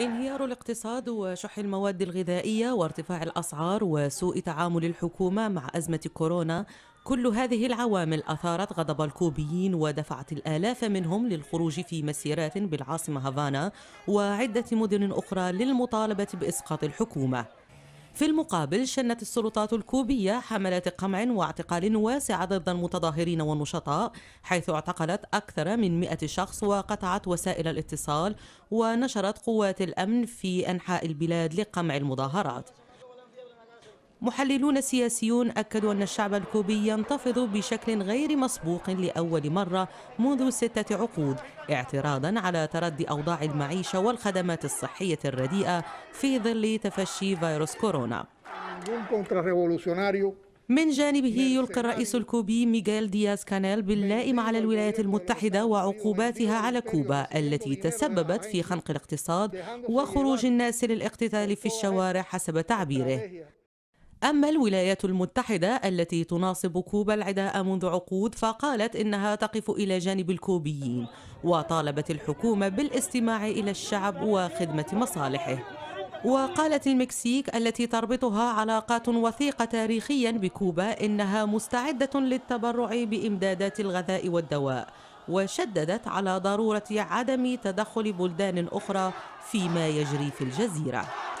انهيار الاقتصاد وشح المواد الغذائية وارتفاع الأسعار وسوء تعامل الحكومة مع أزمة كورونا كل هذه العوامل أثارت غضب الكوبيين ودفعت الآلاف منهم للخروج في مسيرات بالعاصمة هافانا وعدة مدن أخرى للمطالبة بإسقاط الحكومة في المقابل شنت السلطات الكوبية حملات قمع واعتقال واسعة ضد المتظاهرين والنشطاء حيث اعتقلت أكثر من مئة شخص وقطعت وسائل الاتصال ونشرت قوات الأمن في أنحاء البلاد لقمع المظاهرات محللون سياسيون أكدوا أن الشعب الكوبي ينتفض بشكل غير مسبوق لأول مرة منذ ستة عقود اعتراضا على تردي أوضاع المعيشة والخدمات الصحية الرديئة في ظل تفشي فيروس كورونا من جانبه يلقي الرئيس الكوبي ميغيل دياز كانيل باللائم على الولايات المتحدة وعقوباتها على كوبا التي تسببت في خنق الاقتصاد وخروج الناس للاقتتال في الشوارع حسب تعبيره أما الولايات المتحدة التي تناصب كوبا العداء منذ عقود فقالت إنها تقف إلى جانب الكوبيين وطالبت الحكومة بالاستماع إلى الشعب وخدمة مصالحه وقالت المكسيك التي تربطها علاقات وثيقة تاريخيا بكوبا إنها مستعدة للتبرع بإمدادات الغذاء والدواء وشددت على ضرورة عدم تدخل بلدان أخرى فيما يجري في الجزيرة